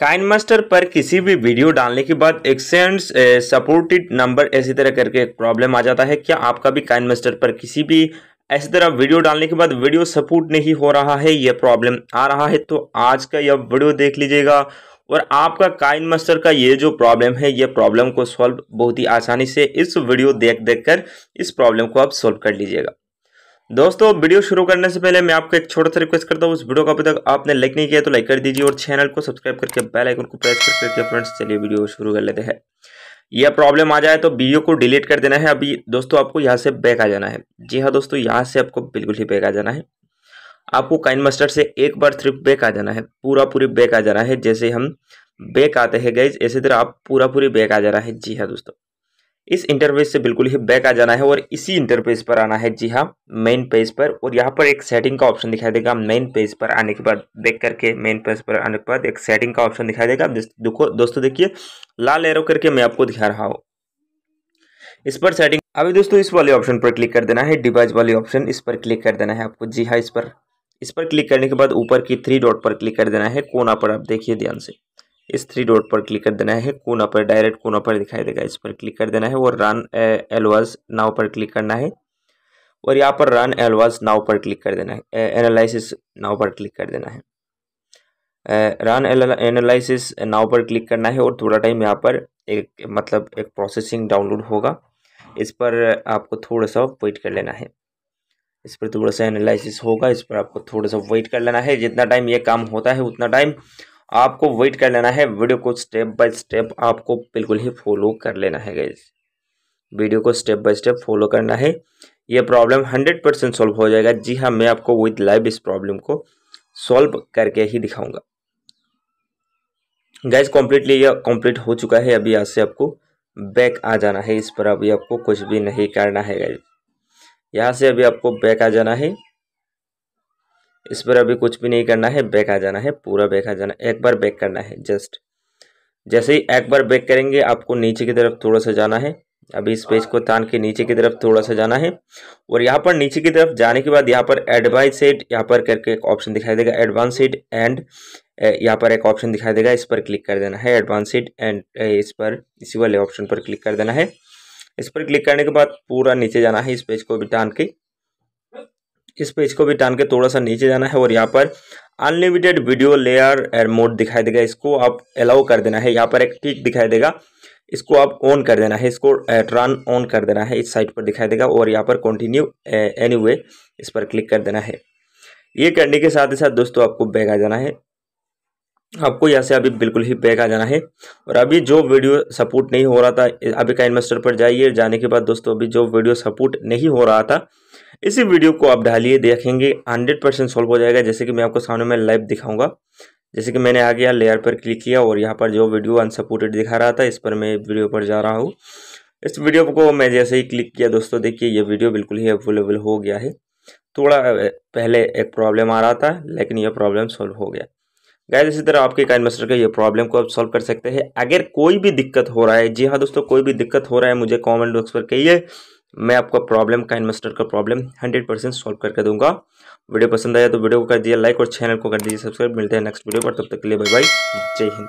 Kine master पर किसी भी वीडियो डालने के बाद एक्सेंड्स सपोर्टेड नंबर ऐसी तरह करके प्रॉब्लम आ जाता है क्या आपका भी काइन मास्टर पर किसी भी ऐसी तरह वीडियो डालने के बाद वीडियो सपोर्ट नहीं हो रहा है यह प्रॉब्लम आ रहा है तो आज का यह वीडियो देख लीजिएगा और आपका काइन मास्टर का ये जो प्रॉब्लम है ये प्रॉब्लम को सॉल्व बहुत ही आसानी से इस वीडियो देख देख कर इस प्रॉब्लम को आप सॉल्व कर लीजिएगा दोस्तों वीडियो शुरू करने से पहले मैं आपको एक छोटा सा रिक्वेस्ट करता हूँ उस वीडियो को अभी तक आपने लाइक नहीं किया तो लाइक कर दीजिए और चैनल को सब्सक्राइब करके बेल आइकन को प्रेस कर फ्रेंड्स चलिए वीडियो शुरू कर लेते हैं यह प्रॉब्लम आ जाए तो वीडियो को डिलीट कर देना है अभी दोस्तों आपको यहाँ से बैक आ जाना है जी हाँ दोस्तों यहाँ से आपको बिल्कुल ही बैक आ जाना है आपको काइन मास्टर से एक बार सिर्फ बैक आ जाना है पूरा पूरी बैक आ जाना है जैसे हम बैक आते हैं गैज ऐसे तरह आप पूरा पूरी बैक आ जाना है जी हाँ दोस्तों इस इंटरफेस से बिल्कुल ही बैक आ जाना है और इसी इंटरफेस पर आना है जी हाँ मेन पेज पर और यहाँ पर एक सेटिंग का ऑप्शन दिखाई देगा मेन पेज पर आने के बाद देख करके मेन पेज पर आने के बाद एक सेटिंग का ऑप्शन दिखाई देगा दोस्तों देखिए लाल एरो करके मैं आपको दिखा रहा हूँ इस पर सेटिंग अभी दोस्तों इस वाले ऑप्शन पर क्लिक कर देना है डिवाइस वाले ऑप्शन इस पर क्लिक कर देना है आपको जी हाँ इस पर इस पर क्लिक करने के बाद ऊपर की थ्री डॉट पर क्लिक कर देना है कोना पर आप देखिए ध्यान से इस थ्री डॉट पर क्लिक कर देना है कोना पर डायरेक्ट कोना पर दिखाई देगा इस पर क्लिक कर देना है और रन एलवाज नाव पर क्लिक करना है और यहाँ पर रन एलवाज नाव पर क्लिक कर देना है एनालिसिस नाव पर क्लिक कर देना है रन एनालिसिस नाव पर क्लिक करना है और थोड़ा टाइम यहाँ पर एक मतलब एक प्रोसेसिंग डाउनलोड होगा इस पर आपको थोड़ा सा वेट कर लेना है इस पर थोड़ा सा एनालिसिस होगा इस पर आपको थोड़ा सा वेट कर लेना है जितना टाइम ये काम होता है उतना टाइम आपको वेट कर लेना है वीडियो को स्टेप बाय स्टेप आपको बिल्कुल ही फॉलो कर लेना है गैस वीडियो को स्टेप बाय स्टेप फॉलो करना है ये प्रॉब्लम हंड्रेड परसेंट सॉल्व हो जाएगा जी हाँ मैं आपको विद लाइव इस प्रॉब्लम को सॉल्व करके ही दिखाऊंगा गैस कॉम्प्लीटली यह कम्प्लीट हो चुका है अभी यहाँ से आपको बैक आ जाना है इस पर अभी आपको कुछ भी नहीं करना है गैस यहाँ से अभी आपको बैक आ जाना है इस पर अभी कुछ भी नहीं करना है बैक आ जाना है पूरा बैक आ जाना एक बार बैक करना है जस्ट जैसे ही एक बार बैक करेंगे आपको नीचे की तरफ थोड़ा सा जाना है अभी इस पेज को तान के नीचे की तरफ थोड़ा सा जाना है और यहाँ पर नीचे की तरफ जाने के बाद यहाँ पर एडवाइस सेट यहाँ पर करके एक ऑप्शन दिखाई देगा एडवांस सेट एंड यहाँ पर एक ऑप्शन दिखाई देगा इस पर क्लिक कर देना है एडवांस सेट एंड इस पर इसी वाले ऑप्शन पर क्लिक कर देना है इस पर क्लिक करने के बाद पूरा नीचे जाना है इस पेज को भी टान के इस पेज को भी टान के थोड़ा सा नीचे जाना है और यहाँ पर unlimited video layer air mode दिखाई देगा इसको आप अलाउ कर देना है यहाँ पर एक टिक दिखाई देगा इसको आप ऑन कर देना है इसको रन uh, ऑन कर देना है इस साइट पर दिखाई देगा और यहाँ पर कंटिन्यू वे uh, इस पर क्लिक कर देना है ये करने के साथ ही साथ दोस्तों आपको बैग आ जाना है आपको यहाँ से अभी बिल्कुल ही बैग आ जाना है और अभी जो वीडियो सपोर्ट नहीं हो रहा था अभी का इन्वेस्टर पर जाइए जाने के बाद दोस्तों अभी जो वीडियो सपोर्ट नहीं हो रहा था इसी वीडियो को आप डालिए देखेंगे हंड्रेड परसेंट सॉल्व हो जाएगा जैसे कि मैं आपको सामने में लाइव दिखाऊंगा जैसे कि मैंने आ गया लेयर पर क्लिक किया और यहाँ पर जो वीडियो अनसपोर्टेड दिखा रहा था इस पर मैं वीडियो पर जा रहा हूँ इस वीडियो को मैं जैसे ही क्लिक किया दोस्तों देखिए ये वीडियो बिल्कुल ही अवेलेबल हो गया है थोड़ा पहले एक प्रॉब्लम आ रहा था लेकिन यह प्रॉब्लम सॉल्व हो गया गैस इसी तरह आपके काइन मास्टर का ये प्रॉब्लम को आप सॉल्व कर सकते हैं अगर कोई भी दिक्कत हो रहा है जी हाँ दोस्तों कोई भी दिक्कत हो रहा है मुझे कमेंट बॉक्स पर कहिए मैं आपका प्रॉब्लम का इन्वेस्टर का प्रॉब्लम हंड्रेड परसेंट सॉल्व करके दूंगा वीडियो पसंद आया तो वीडियो को कर दिया लाइक और चैनल को कर दीजिए सब्सक्राइब मिलते हैं नेक्स्ट वीडियो पर तब तक के लिए बाय बाय जय हिंद